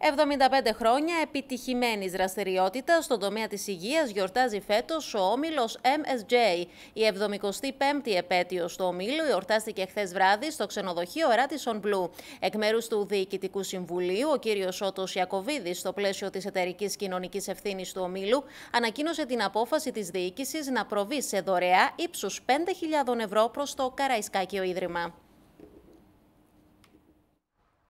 75 χρόνια επιτυχημένης δραστηριότητας στον τομέα της υγείας γιορτάζει φέτος ο όμιλος MSJ. Η 75η επέτειο του ομίλου γιορτάστηκε χθες βράδυ στο ξενοδοχείο Radisson Blue. Εκ μέρους του Διοικητικού Συμβουλίου, ο κύριος Ότο Ιακοβίδης, στο πλαίσιο της εταιρικής κοινωνικής ευθύνης του ομίλου, ανακοίνωσε την απόφαση της διοίκησης να προβεί σε δωρεά ύψους 5.000 ευρώ προς το Καραϊσκάκιο Ίδρυμα.